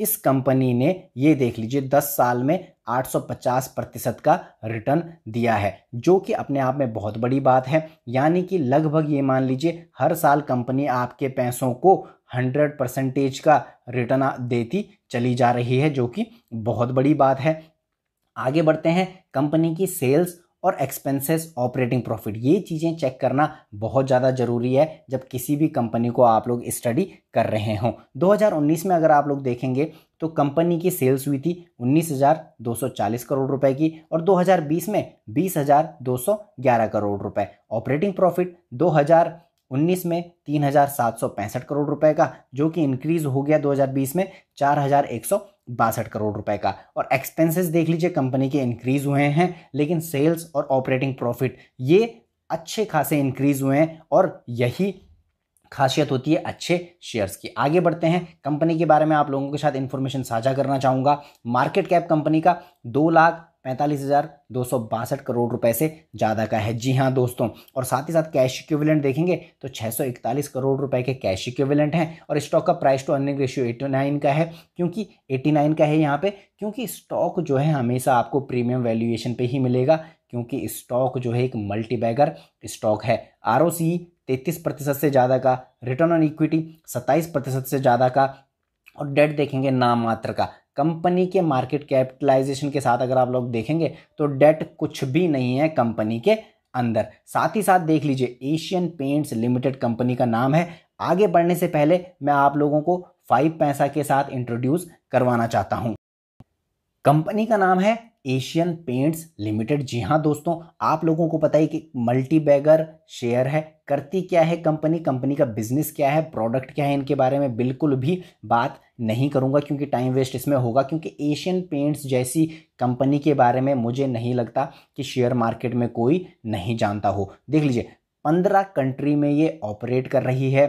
इस कंपनी ने ये देख लीजिए 10 साल में 850 प्रतिशत का रिटर्न दिया है जो कि अपने आप में बहुत बड़ी बात है यानी कि लगभग ये मान लीजिए हर साल कंपनी आपके पैसों को 100 परसेंटेज का रिटर्न देती चली जा रही है जो कि बहुत बड़ी बात है आगे बढ़ते हैं कंपनी की सेल्स और एक्सपेंसेस ऑपरेटिंग प्रॉफिट ये चीज़ें चेक करना बहुत ज़्यादा ज़रूरी है जब किसी भी कंपनी को आप लोग स्टडी कर रहे हों 2019 में अगर आप लोग देखेंगे तो कंपनी की सेल्स हुई थी 19,240 करोड़ रुपए की और 2020 में 20,211 करोड़ रुपए ऑपरेटिंग प्रॉफिट 2000 19 में तीन करोड़ रुपए का जो कि इंक्रीज हो गया 2020 में 4,100 बासठ करोड़ रुपए का और एक्सपेंसेस देख लीजिए कंपनी के इंक्रीज हुए हैं लेकिन सेल्स और ऑपरेटिंग प्रॉफिट ये अच्छे खासे इंक्रीज हुए हैं और यही खासियत होती है अच्छे शेयर्स की आगे बढ़ते हैं कंपनी के बारे में आप लोगों के साथ इन्फॉर्मेशन साझा करना चाहूँगा मार्केट कैप कंपनी का दो लाख पैंतालीस हज़ार दो सौ बासठ करोड़ रुपए से ज़्यादा का है जी हाँ दोस्तों और साथ ही साथ कैश इक्विवेलेंट देखेंगे तो 641 करोड़ रुपए के कैश इक्विवेलेंट हैं और स्टॉक का प्राइस टू अर्निंग रेशियो 89 का है क्योंकि 89 का है यहाँ पे क्योंकि स्टॉक जो है हमेशा आपको प्रीमियम वैल्यूएशन पे ही मिलेगा क्योंकि स्टॉक जो है एक मल्टीबैगर स्टॉक है आर ओ प्रतिशत से ज़्यादा का रिटर्न ऑन इक्विटी सत्ताईस प्रतिशत से ज़्यादा का और डेट देखेंगे नाम मात्र का कंपनी के मार्केट कैपिटलाइजेशन के साथ अगर आप लोग देखेंगे तो डेट कुछ भी नहीं है कंपनी के अंदर साथ ही साथ देख लीजिए एशियन पेंट्स लिमिटेड कंपनी का नाम है आगे बढ़ने से पहले मैं आप लोगों को फाइव पैसा के साथ इंट्रोड्यूस करवाना चाहता हूँ कंपनी का नाम है एशियन पेंट्स लिमिटेड जी हाँ दोस्तों आप लोगों को पता ही कि मल्टी बैगर शेयर है करती क्या है कंपनी कंपनी का बिजनेस क्या है प्रोडक्ट क्या है इनके बारे में बिल्कुल भी बात नहीं करूंगा क्योंकि टाइम वेस्ट इसमें होगा क्योंकि एशियन पेंट्स जैसी कंपनी के बारे में मुझे नहीं लगता कि शेयर मार्केट में कोई नहीं जानता हो देख लीजिए पंद्रह कंट्री में ये ऑपरेट कर रही है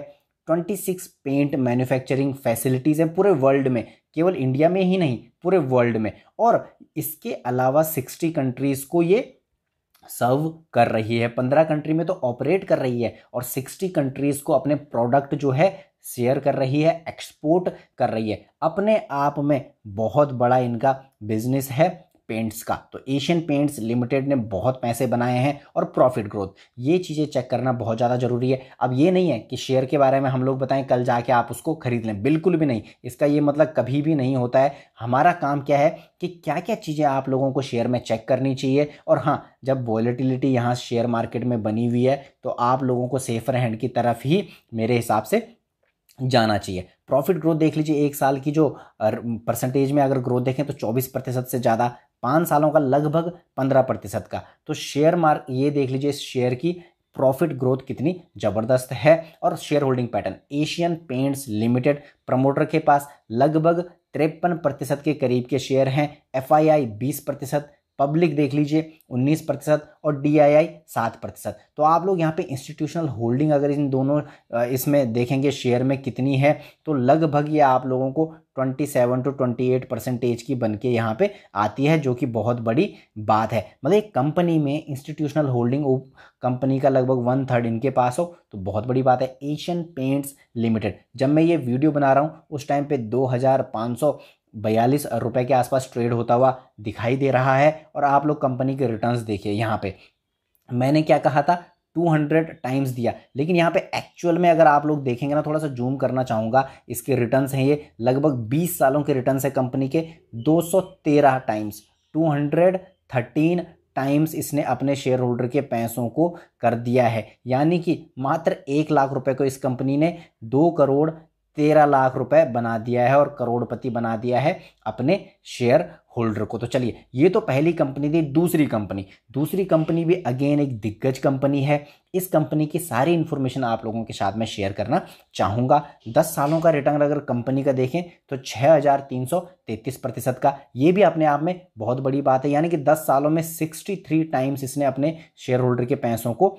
26 पेंट मैन्युफैक्चरिंग फैसिलिटीज़ हैं पूरे वर्ल्ड में केवल इंडिया में ही नहीं पूरे वर्ल्ड में और इसके अलावा 60 कंट्रीज़ को ये सर्व कर रही है पंद्रह कंट्री में तो ऑपरेट कर रही है और सिक्सटी कंट्रीज़ को अपने प्रोडक्ट जो है शेयर कर रही है एक्सपोर्ट कर रही है अपने आप में बहुत बड़ा इनका बिजनेस है पेंट्स का तो एशियन पेंट्स लिमिटेड ने बहुत पैसे बनाए हैं और प्रॉफिट ग्रोथ ये चीज़ें चेक करना बहुत ज़्यादा ज़रूरी है अब ये नहीं है कि शेयर के बारे में हम लोग बताएं कल जाके आप उसको खरीद लें बिल्कुल भी नहीं इसका ये मतलब कभी भी नहीं होता है हमारा काम क्या है कि क्या क्या चीज़ें आप लोगों को शेयर में चेक करनी चाहिए और हाँ जब वॉलेटिलिटी यहाँ शेयर मार्केट में बनी हुई है तो आप लोगों को सेफर हैंड की तरफ ही मेरे हिसाब से जाना चाहिए प्रॉफिट ग्रोथ देख लीजिए एक साल की जो परसेंटेज में अगर ग्रोथ देखें तो 24 प्रतिशत से ज़्यादा पाँच सालों का लगभग पंद्रह प्रतिशत का तो शेयर मार्क ये देख लीजिए इस शेयर की प्रॉफिट ग्रोथ कितनी ज़बरदस्त है और share holding pattern Asian Paints limited promoter के पास लगभग तिरपन प्रतिशत के करीब के शेयर हैं एफ आई बीस प्रतिशत पब्लिक देख लीजिए 19 प्रतिशत और डी आई आई सात प्रतिशत तो आप लोग यहाँ पे इंस्टीट्यूशनल होल्डिंग अगर इन दोनों इसमें देखेंगे शेयर में कितनी है तो लगभग ये आप लोगों को 27 टू 28 परसेंटेज की बन के यहाँ पर आती है जो कि बहुत बड़ी बात है मतलब एक कंपनी में इंस्टीट्यूशनल होल्डिंग कंपनी का लगभग वन थर्ड इनके पास हो तो बहुत बड़ी बात है एशियन पेंट्स लिमिटेड जब मैं ये वीडियो बना रहा हूँ उस टाइम पे 2500 बयालीस रुपए के आसपास ट्रेड होता हुआ दिखाई दे रहा है और आप लोग कंपनी के रिटर्न्स देखिए यहाँ पे मैंने क्या कहा था 200 टाइम्स दिया लेकिन यहाँ पे एक्चुअल में अगर आप लोग देखेंगे ना थोड़ा सा जूम करना चाहूँगा इसके रिटर्न्स हैं ये लगभग 20 सालों के रिटर्न्स है कंपनी के 213 टाइम्स 213 टाइम्स इसने अपने शेयर होल्डर के पैसों को कर दिया है यानी कि मात्र एक लाख रुपए को इस कंपनी ने दो करोड़ तेरह लाख रुपए बना दिया है और करोड़पति बना दिया है अपने शेयर होल्डर को तो चलिए ये तो पहली कंपनी थी दूसरी कंपनी दूसरी कंपनी भी अगेन एक दिग्गज कंपनी है इस कंपनी की सारी इन्फॉर्मेशन आप लोगों के साथ मैं शेयर करना चाहूँगा दस सालों का रिटर्न अगर कंपनी का देखें तो छः हज़ार तीन सौ तैंतीस प्रतिशत का ये भी अपने आप में बहुत बड़ी बात है यानी कि दस सालों में सिक्सटी थ्री टाइम्स इसने अपने शेयर होल्डर के पैसों को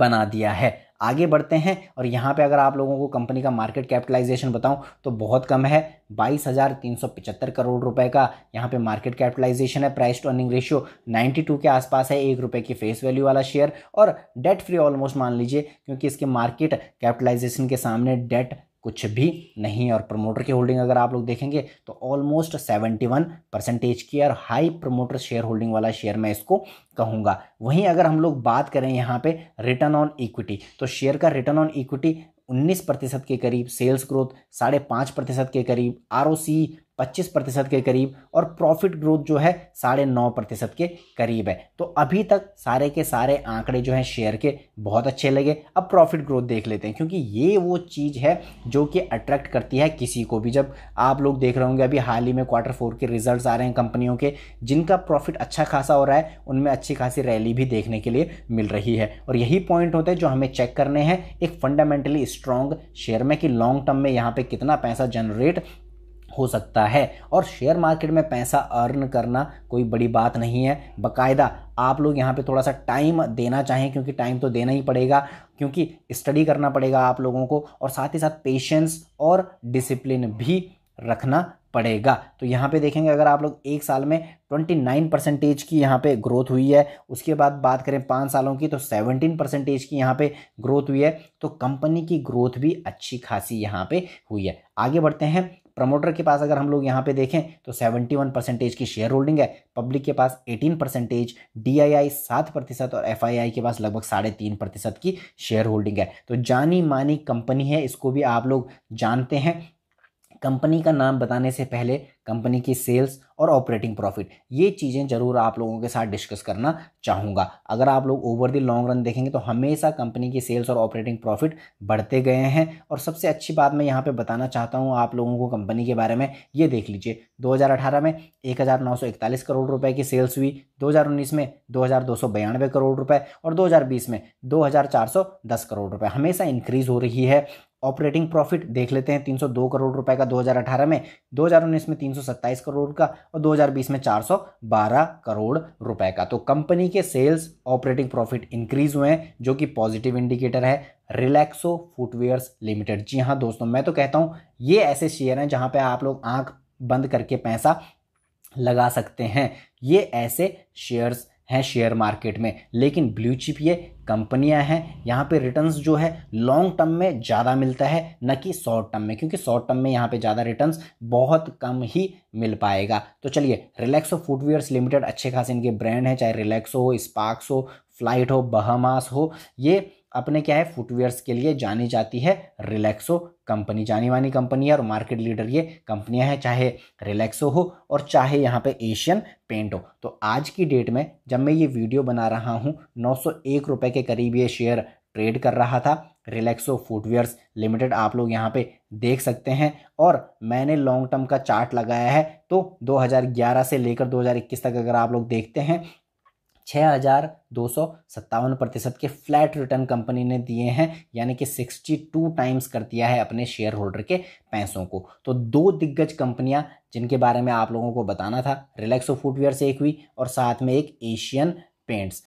बना दिया है आगे बढ़ते हैं और यहाँ पे अगर आप लोगों को कंपनी का मार्केट कैपिटलाइजेशन बताऊँ तो बहुत कम है बाईस हज़ार तीन सौ पचहत्तर करोड़ रुपए का यहाँ पे मार्केट कैपिटलाइजेशन है price to earning ratio ninety two के आसपास है एक रुपये की फेस वैल्यू वाला शेयर और डेट फ्री ऑलमोस्ट मान लीजिए क्योंकि इसके मार्केट कैपिटलाइजेशन के सामने डेट कुछ भी नहीं और प्रमोटर की होल्डिंग अगर आप लोग देखेंगे तो ऑलमोस्ट सेवेंटी वन परसेंटेज की और हाई प्रमोटर शेयर होल्डिंग वाला शेयर मैं इसको कहूँगा वहीं अगर हम लोग बात करें यहाँ पे रिटर्न ऑन इक्विटी तो शेयर का रिटर्न ऑन इक्विटी 19 प्रतिशत के करीब सेल्स ग्रोथ साढ़े पाँच प्रतिशत के करीब आर 25 प्रतिशत के करीब और प्रॉफिट ग्रोथ जो है साढ़े नौ प्रतिशत के करीब है तो अभी तक सारे के सारे आंकड़े जो हैं शेयर के बहुत अच्छे लगे अब प्रॉफिट ग्रोथ देख लेते हैं क्योंकि ये वो चीज़ है जो कि अट्रैक्ट करती है किसी को भी जब आप लोग देख रहे होंगे अभी हाल ही में क्वार्टर फोर के रिजल्ट आ रहे हैं कंपनियों के जिनका प्रॉफिट अच्छा खासा हो रहा है उनमें अच्छी खासी रैली भी देखने के लिए मिल रही है और यही पॉइंट होते हैं जो हमें चेक करने हैं एक फंडामेंटली स्ट्रॉन्ग शेयर में कि लॉन्ग टर्म में यहाँ पर कितना पैसा जनरेट हो सकता है और शेयर मार्केट में पैसा अर्न करना कोई बड़ी बात नहीं है बकायदा आप लोग यहाँ पे थोड़ा सा टाइम देना चाहें क्योंकि टाइम तो देना ही पड़ेगा क्योंकि स्टडी करना पड़ेगा आप लोगों को और साथ ही साथ पेशेंस और डिसिप्लिन भी रखना पड़ेगा तो यहाँ पे देखेंगे अगर आप लोग एक साल में 29 परसेंटेज की यहाँ पे ग्रोथ हुई है उसके बाद बात करें पाँच सालों की तो 17 परसेंटेज की यहाँ पे ग्रोथ हुई है तो कंपनी की ग्रोथ भी अच्छी खासी यहाँ पे हुई है आगे बढ़ते हैं प्रमोटर के पास अगर हम लोग यहाँ पे देखें तो 71 परसेंटेज की शेयर होल्डिंग है पब्लिक के पास 18 परसेंटेज डी आई आई सात प्रतिशत और एफ आई आई के पास लगभग साढ़े तीन प्रतिशत की शेयर होल्डिंग है तो जानी मानी कंपनी है इसको भी आप लोग जानते हैं कंपनी का नाम बताने से पहले कंपनी की सेल्स और ऑपरेटिंग प्रॉफिट ये चीज़ें ज़रूर आप लोगों के साथ डिस्कस करना चाहूँगा अगर आप लोग ओवर द लॉन्ग रन देखेंगे तो हमेशा कंपनी की सेल्स और ऑपरेटिंग प्रॉफिट बढ़ते गए हैं और सबसे अच्छी बात मैं यहाँ पे बताना चाहता हूँ आप लोगों को कंपनी के बारे में ये देख लीजिए 2018 में एक करोड़ रुपए की सेल्स हुई 2019 में दो करोड़ रुपए और 2020 में दो करोड़ रुपए हमेशा इंक्रीज़ हो रही है ऑपरेटिंग प्रॉफिट देख लेते हैं 302 करोड़ रुपए का 2018 में 2019 में 327 करोड़ का और 2020 में 412 करोड़ रुपए का तो कंपनी के सेल्स ऑपरेटिंग प्रॉफिट इंक्रीज हुए हैं जो कि पॉजिटिव इंडिकेटर है रिलैक्सो फुटवेयर्स लिमिटेड जी हाँ दोस्तों मैं तो कहता हूँ ये ऐसे शेयर हैं जहाँ पर आप लोग आँख बंद करके पैसा लगा सकते हैं ये ऐसे शेयर्स हैं शेयर मार्केट में लेकिन ब्लू चिप ये कंपनियां हैं यहाँ पे रिटर्न्स जो है लॉन्ग टर्म में ज़्यादा मिलता है न कि शॉर्ट टर्म में क्योंकि शॉर्ट टर्म में यहाँ पे ज़्यादा रिटर्न्स बहुत कम ही मिल पाएगा तो चलिए रिलैक्सो फुटवेयर्स लिमिटेड अच्छे खासे इनके ब्रांड हैं चाहे रिलैक्सो हो स्पार्क्स हो फ्लाइट हो बहमास हो ये अपने क्या है फुटवेयर्स के लिए जानी जाती है रिलैक्सो कंपनी जानी मानी कंपनी है और मार्केट लीडर ये कंपनियां हैं चाहे रिलैक्सो हो और चाहे यहाँ पे एशियन पेंट हो तो आज की डेट में जब मैं ये वीडियो बना रहा हूँ नौ सौ के करीब ये शेयर ट्रेड कर रहा था रिलैक्सो फुटवेयर्स लिमिटेड आप लोग यहाँ पे देख सकते हैं और मैंने लॉन्ग टर्म का चार्ट लगाया है तो 2011 से लेकर 2021 तक अगर आप लोग देखते हैं छः हज़ार दो सौ सत्तावन प्रतिशत के फ्लैट रिटर्न कंपनी ने दिए हैं यानी कि सिक्सटी टू टाइम्स कर दिया है अपने शेयर होल्डर के पैसों को तो दो दिग्गज कंपनियां जिनके बारे में आप लोगों को बताना था रिलैक्सो फुटवेयर से एक हुई और साथ में एक एशियन पेंट्स